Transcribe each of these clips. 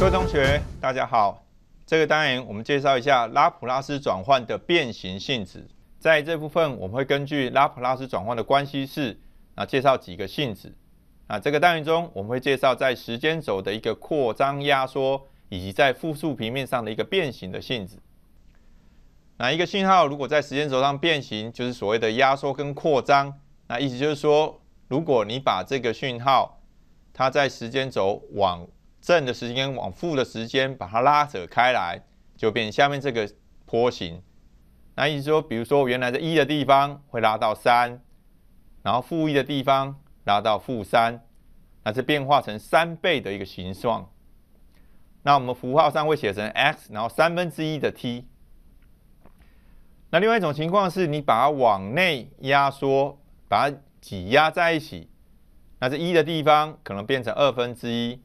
各位同学，大家好。这个单元我们介绍一下拉普拉斯转换的变形性质。在这部分，我们会根据拉普拉斯转换的关系式，啊，介绍几个性质。啊，这个单元中，我们会介绍在时间轴的一个扩张、压缩，以及在复数平面上的一个变形的性质。那一个信号如果在时间轴上变形，就是所谓的压缩跟扩张。那意思就是说，如果你把这个讯号，它在时间轴往正的时间往负的时间把它拉扯开来，就变下面这个坡形。那意思说，比如说原来在一的地方会拉到三，然后负一的地方拉到负三，那是变化成三倍的一个形状。那我们符号上会写成 x，然后三分之一的 t。那另外一种情况是你把它往内压缩，把它挤压在一起，那这一的地方可能变成二分之一。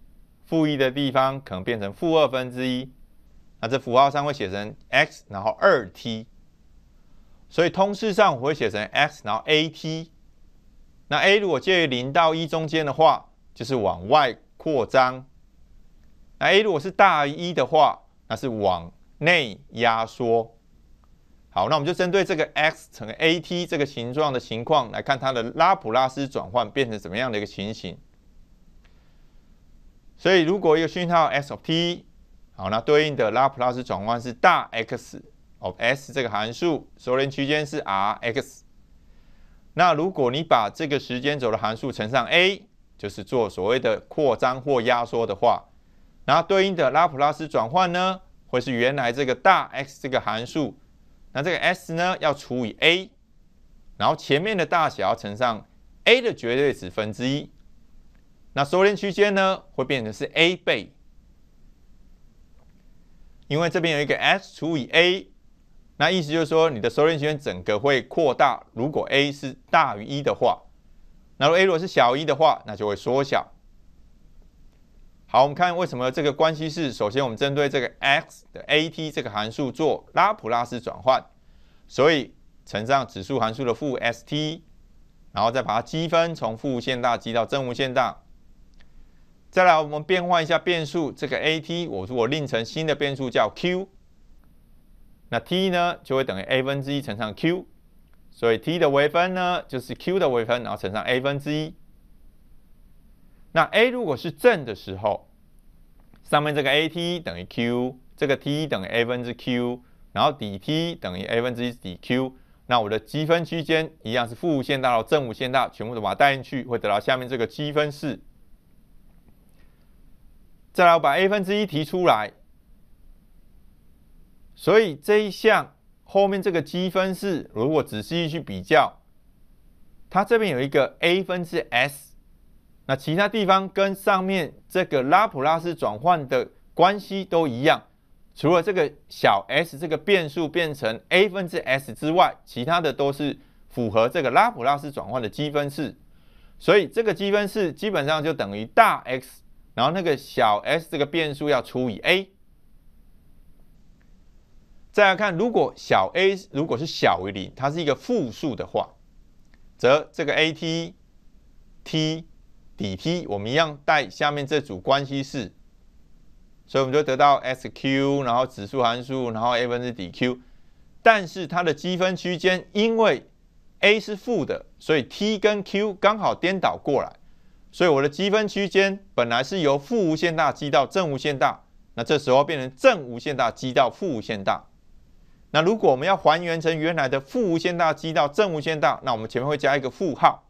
负一的地方可能变成负二分之一，那这符号上会写成 x，然后二 t，所以通式上我会写成 x，然后 at。那 a 如果介于零到一中间的话，就是往外扩张；那 a 如果是大于一的话，那是往内压缩。好，那我们就针对这个 x 乘 at 这个形状的情况来看它的拉普拉斯转换变成怎么样的一个情形。所以，如果一个讯号 s of t，好，那对应的拉普拉斯转换是大 X of s 这个函数，收敛区间是 R x。那如果你把这个时间轴的函数乘上 a，就是做所谓的扩张或压缩的话，然后对应的拉普拉斯转换呢，会是原来这个大 X 这个函数，那这个 s 呢要除以 a，然后前面的大小乘上 a 的绝对值分之一。那收敛区间呢，会变成是 a 倍，因为这边有一个 s 除以 a，那意思就是说你的收敛区间整个会扩大，如果 a 是大于一的话，那如果 a 如果是小于一的话，那就会缩小。好，我们看为什么这个关系式，首先我们针对这个 x 的 at 这个函数做拉普拉斯转换，所以乘上指数函数的负 st，然后再把它积分从负无限大积到正无限大。再来，我们变换一下变数，这个 a t 我说我令成新的变数叫 q，那 t 呢就会等于 a 分之一乘上 q，所以 t 的微分呢就是 q 的微分，然后乘上 a 分之一。那 a 如果是正的时候，上面这个 a t 等于 q，这个 t 等于 a 分之 q，然后底 t 等于 a 分之1底 q，那我的积分区间一样是负无限大到正无限大，全部都把它带进去，会得到下面这个积分式。再来我把 a 分之一提出来，所以这一项后面这个积分式，如果仔细去比较，它这边有一个 a 分之 s，那其他地方跟上面这个拉普拉斯转换的关系都一样，除了这个小 s 这个变数变成 a 分之 s 之外，其他的都是符合这个拉普拉斯转换的积分式，所以这个积分式基本上就等于大 X。然后那个小 s 这个变数要除以 a，再来看，如果小 a 如果是小于零，它是一个负数的话，则这个 a t t 底 t 我们一样带下面这组关系式，所以我们就得到 s q 然后指数函数然后 a 分之底 q，但是它的积分区间因为 a 是负的，所以 t 跟 q 刚好颠倒过来。所以我的积分区间本来是由负无限大积到正无限大，那这时候变成正无限大积到负无限大。那如果我们要还原成原来的负无限大积到正无限大，那我们前面会加一个负号，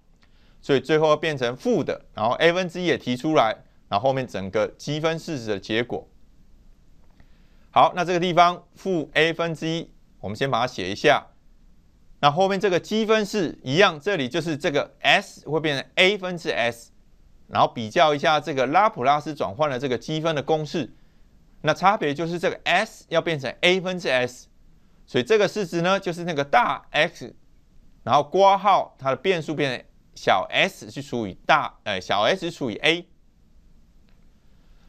所以最后变成负的，然后 a 分之一也提出来，那后面整个积分式子的结果，好，那这个地方负 a 分之一，我们先把它写一下，那后面这个积分式一样，这里就是这个 s 会变成 a 分之 s。然后比较一下这个拉普拉斯转换的这个积分的公式，那差别就是这个 s 要变成 a 分之 s，所以这个式子呢就是那个大 x，然后括号它的变数变成小 s 去除以大呃小 s 除以 a。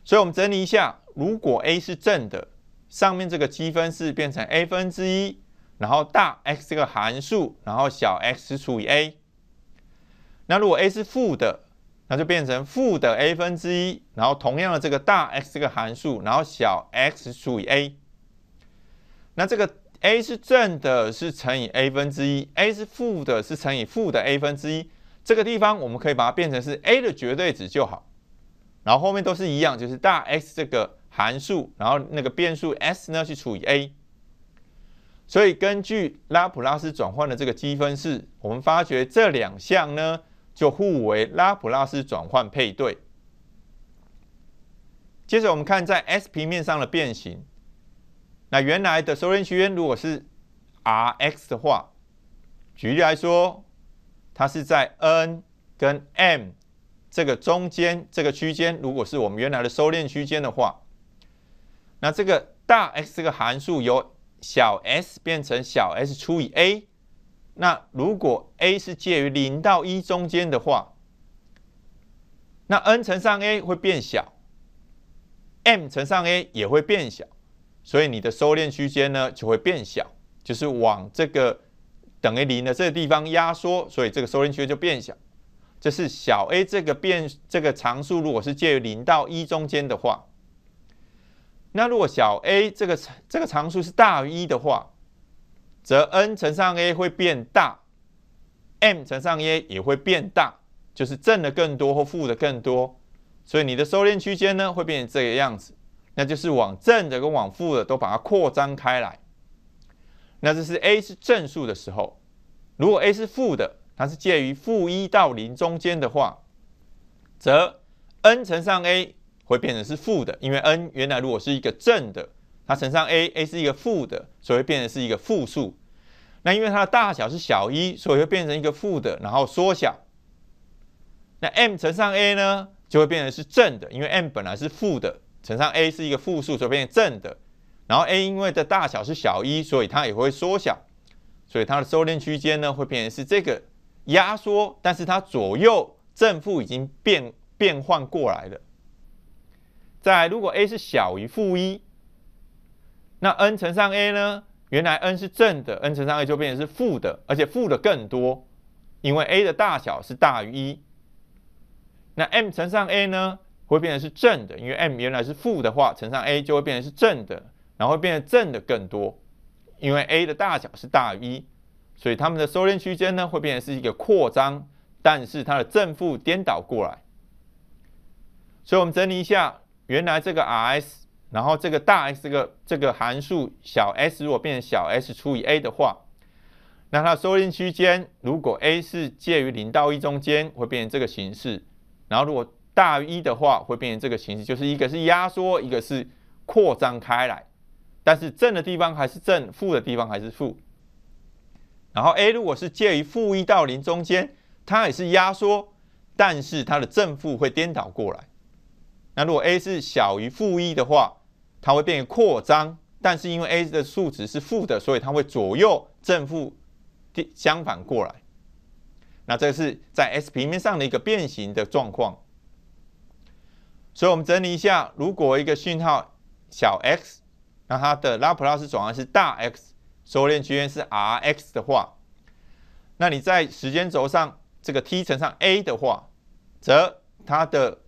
所以我们整理一下，如果 a 是正的，上面这个积分是变成 a 分之一，然后大 x 这个函数，然后小 x 除以 a。那如果 a 是负的，那就变成负的 a 分之一，然后同样的这个大 x 这个函数，然后小 x 除以 a。那这个 a 是正的，是乘以 a 分之一；a 是负的，是乘以负的 a 分之一。这个地方我们可以把它变成是 a 的绝对值就好。然后后面都是一样，就是大 x 这个函数，然后那个变数 s 呢去除以 a。所以根据拉普拉斯转换的这个积分式，我们发觉这两项呢。就互为拉普拉斯转换配对。接着我们看在 s 平面上的变形。那原来的收敛区间如果是 r x 的话，举例来说，它是在 n 跟 m 这个中间这个区间，如果是我们原来的收敛区间的话，那这个大 x 这个函数由小 s 变成小 s 除以 a。那如果 a 是介于零到一中间的话，那 n 乘上 a 会变小，m 乘上 a 也会变小，所以你的收敛区间呢就会变小，就是往这个等于零的这个地方压缩，所以这个收敛区间就变小。这是小 a 这个变这个常数，如果是介于零到一中间的话，那如果小 a 这个这个常数是大于一的话。则 n 乘上 a 会变大，m 乘上 a 也会变大，就是正的更多或负的更多，所以你的收敛区间呢会变成这个样子，那就是往正的跟往负的都把它扩张开来。那这是 a 是正数的时候，如果 a 是负的，它是介于负一到零中间的话，则 n 乘上 a 会变成是负的，因为 n 原来如果是一个正的。它乘上 a，a 是一个负的，所以会变成是一个负数。那因为它的大小是小一，所以会变成一个负的，然后缩小。那 m 乘上 a 呢，就会变成是正的，因为 m 本来是负的，乘上 a 是一个负数，所以变成正的。然后 a 因为的大小是小一，所以它也会缩小。所以它的收敛区间呢，会变成是这个压缩，但是它左右正负已经变变换过来了。在如果 a 是小于负一。那 n 乘上 a 呢？原来 n 是正的，n 乘上 a 就变成是负的，而且负的更多，因为 a 的大小是大于一。那 m 乘上 a 呢，会变成是正的，因为 m 原来是负的话，乘上 a 就会变成是正的，然后变成正的更多，因为 a 的大小是大于一，所以它们的收敛区间呢，会变成是一个扩张，但是它的正负颠倒过来。所以我们整理一下，原来这个 RS。然后这个大 S 这个这个函数小 s 如果变成小 s 除以 a 的话，那它收敛区间如果 a 是介于零到一中间，会变成这个形式；然后如果大于一的话，会变成这个形式。就是一个是压缩，一个是扩张开来。但是正的地方还是正，负的地方还是负。然后 a 如果是介于负一到零中间，它也是压缩，但是它的正负会颠倒过来。那如果 a 是小于负一的话，它会变扩张，但是因为 a 的数值是负的，所以它会左右正负相反过来。那这是在 s 平面上的一个变形的状况。所以我们整理一下，如果一个讯号小 x，那它的拉普拉斯转换是大 X，收敛区间是 R X 的话，那你在时间轴上这个 t 乘上 a 的话，则它的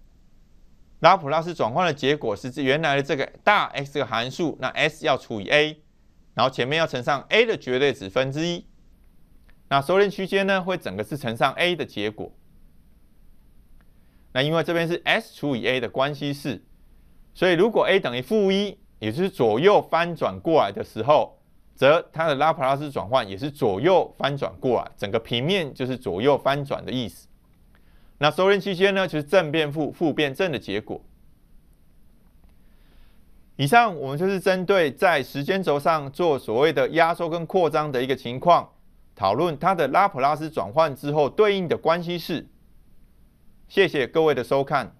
拉普拉斯转换的结果是原来的这个大 x 个函数，那 s 要除以 a，然后前面要乘上 a 的绝对值分之一。那收敛区间呢，会整个是乘上 a 的结果。那因为这边是 s 除以 a 的关系式，所以如果 a 等于负一，也就是左右翻转过来的时候，则它的拉普拉斯转换也是左右翻转过来，整个平面就是左右翻转的意思。那收敛期间呢，就是正变负，负变正的结果。以上我们就是针对在时间轴上做所谓的压缩跟扩张的一个情况，讨论它的拉普拉斯转换之后对应的关系式。谢谢各位的收看。